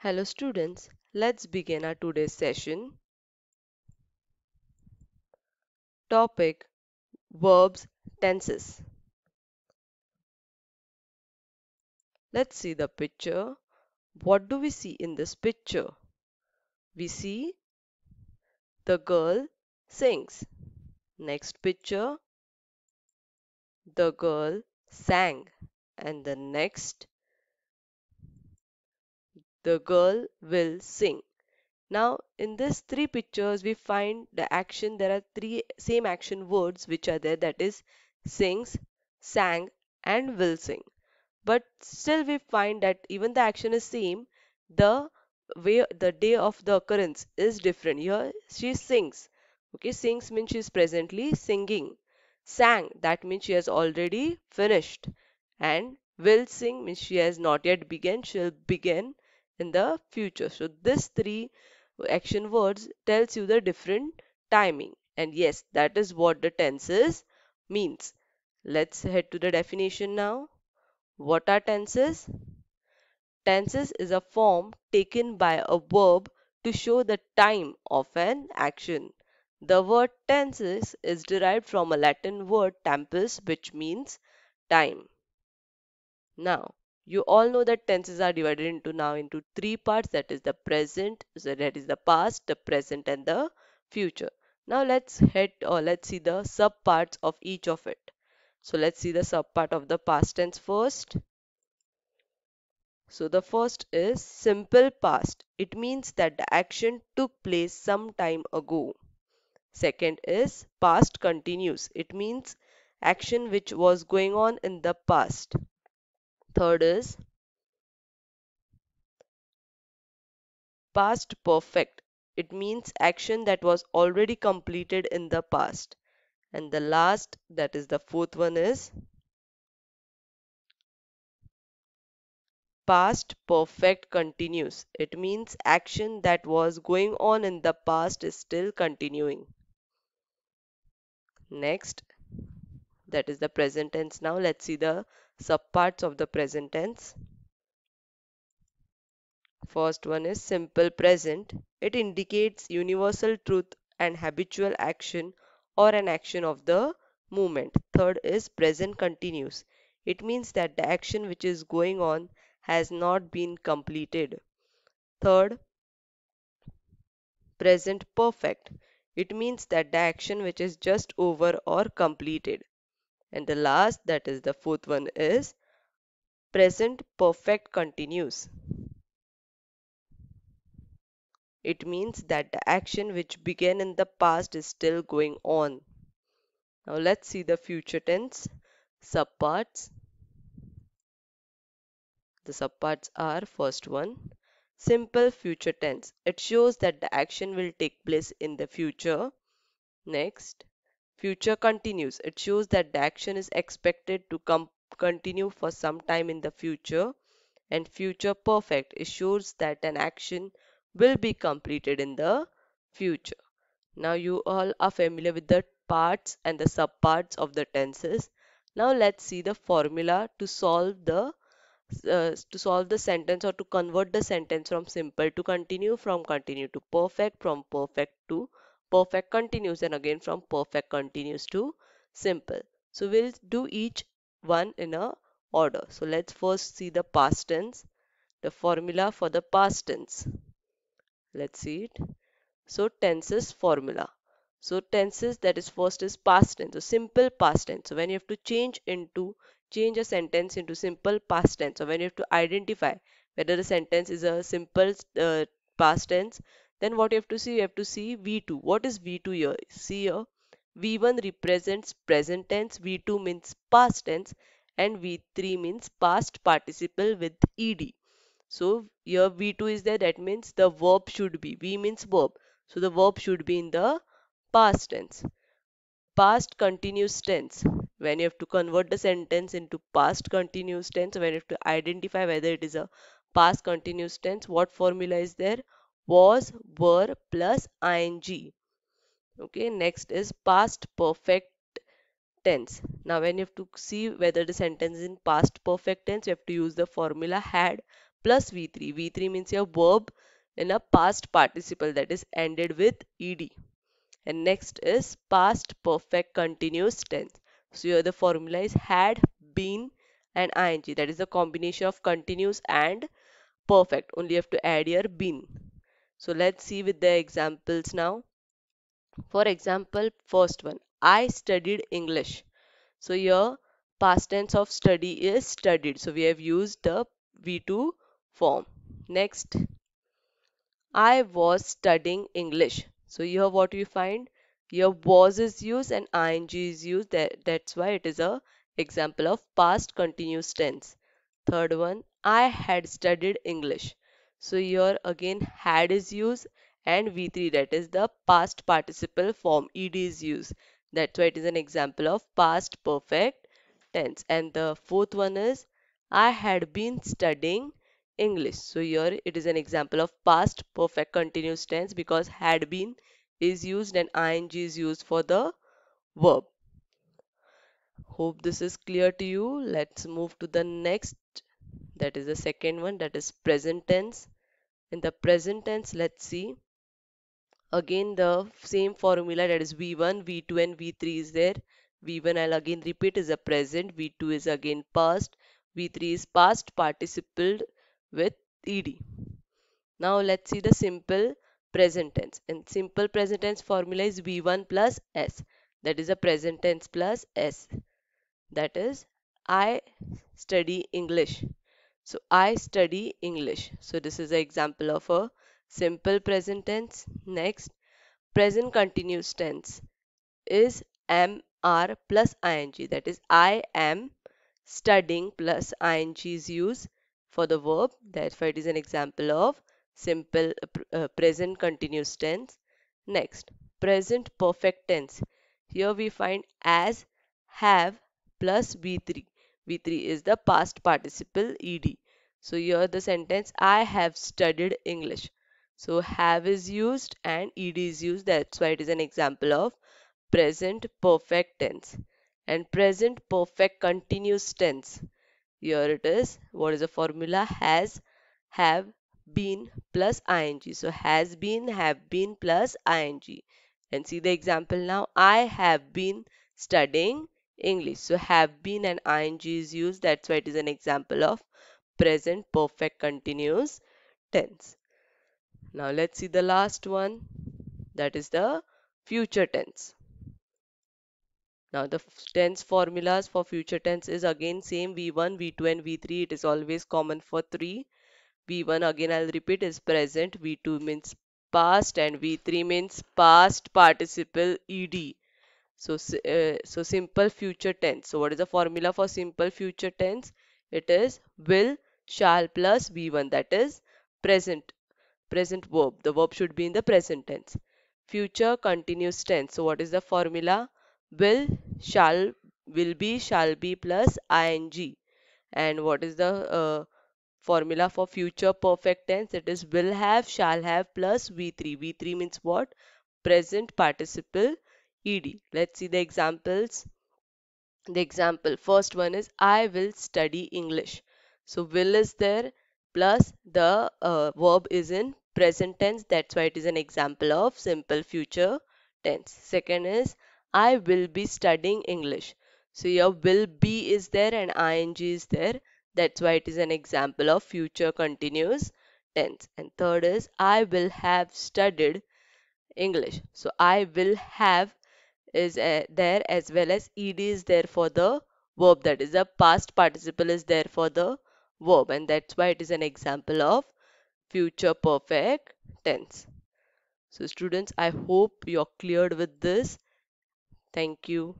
Hello students, let's begin our today's session. Topic Verbs Tenses Let's see the picture. What do we see in this picture? We see the girl sings. Next picture, the girl sang. And the next, the girl will sing. Now in this three pictures we find the action there are three same action words which are there that is sings, sang and will sing. But still we find that even the action is same the way the day of the occurrence is different. Here she sings. Okay sings means she is presently singing. Sang that means she has already finished and will sing means she has not yet begun she'll begin in the future. So this three action words tells you the different timing and yes that is what the tenses means. Let's head to the definition now. What are tenses? Tenses is a form taken by a verb to show the time of an action. The word tenses is derived from a Latin word tempus which means time. Now, you all know that tenses are divided into now into three parts that is the present so that is the past the present and the future now let's head or let's see the sub parts of each of it so let's see the sub part of the past tense first so the first is simple past it means that the action took place some time ago second is past continuous it means action which was going on in the past Third is past perfect. It means action that was already completed in the past. And the last, that is the fourth one is past perfect continuous. It means action that was going on in the past is still continuing. Next, that is the present tense. Now let's see the subparts of the present tense. First one is simple present. It indicates universal truth and habitual action or an action of the moment. Third is present continuous. It means that the action which is going on has not been completed. Third, present perfect. It means that the action which is just over or completed. And the last that is the fourth one is present perfect continuous. It means that the action which began in the past is still going on. Now let's see the future tense subparts. The subparts are first one simple future tense. It shows that the action will take place in the future. Next future continues. It shows that the action is expected to continue for some time in the future and future perfect assures that an action will be completed in the future. Now you all are familiar with the parts and the subparts of the tenses. Now let's see the formula to solve the uh, to solve the sentence or to convert the sentence from simple to continue, from continue to perfect, from perfect to perfect continuous and again from perfect continuous to simple. So we'll do each one in a order. So let's first see the past tense, the formula for the past tense. Let's see it. So tenses formula. So tenses that is first is past tense. So simple past tense. So when you have to change into change a sentence into simple past tense. So when you have to identify whether the sentence is a simple uh, past tense then what you have to see? You have to see V2. What is V2 here? See here. V1 represents present tense, V2 means past tense and V3 means past participle with ED. So here V2 is there that means the verb should be. V means verb. So the verb should be in the past tense. Past continuous tense. When you have to convert the sentence into past continuous tense, when you have to identify whether it is a past continuous tense, what formula is there? was were plus ing okay next is past perfect tense now when you have to see whether the sentence is in past perfect tense you have to use the formula had plus v3 v3 means a verb in a past participle that is ended with ed and next is past perfect continuous tense so here the formula is had been and ing that is the combination of continuous and perfect only you have to add your been so let's see with the examples now. For example, first one, I studied English. So here past tense of study is studied. So we have used the V2 form. Next, I was studying English. So here what you find? Here was is used and ing is used. That, that's why it is a example of past continuous tense. Third one, I had studied English. So here again had is used and V3 that is the past participle form ED is used. That's why it is an example of past perfect tense. And the fourth one is I had been studying English. So here it is an example of past perfect continuous tense because had been is used and ing is used for the verb. Hope this is clear to you. Let's move to the next that is the second one that is present tense in the present tense let's see again the same formula that is v1 v2 and v3 is there v1 i'll again repeat is a present v2 is again past v3 is past participle with ed now let's see the simple present tense and simple present tense formula is v1 plus s that is a present tense plus s that is i study english so I study English. So this is an example of a simple present tense. Next, present continuous tense is am are plus ing. That is I am studying plus ing is used for the verb. Therefore it is an example of simple uh, uh, present continuous tense. Next, present perfect tense. Here we find as, have plus V3. V3 is the past participle ED. So here the sentence I have studied English. So have is used and ED is used. That's why it is an example of present perfect tense and present perfect continuous tense. Here it is. What is the formula? Has, have, been plus ing. So has been, have been plus ing. And see the example now. I have been studying English. So have been and ing is used. That's why it is an example of present perfect continuous tense. Now let's see the last one. That is the future tense. Now the tense formulas for future tense is again same V1, V2 and V3. It is always common for 3. V1 again I'll repeat is present. V2 means past and V3 means past participle ED. So, uh, so simple future tense. So what is the formula for simple future tense? It is will, shall plus V1 that is present, present verb. The verb should be in the present tense. Future continuous tense. So what is the formula? Will, shall, will be, shall be plus ing. And what is the uh, formula for future perfect tense? It is will have, shall have plus V3. V3 means what? Present participle ed. Let's see the examples. The example first one is I will study English. So will is there plus the uh, verb is in present tense. That's why it is an example of simple future tense. Second is I will be studying English. So your will be is there and ing is there. That's why it is an example of future continuous tense. And third is I will have studied English. So I will have is uh, there as well as ed is there for the verb that is a past participle is there for the verb and that's why it is an example of future perfect tense. So students, I hope you're cleared with this. Thank you.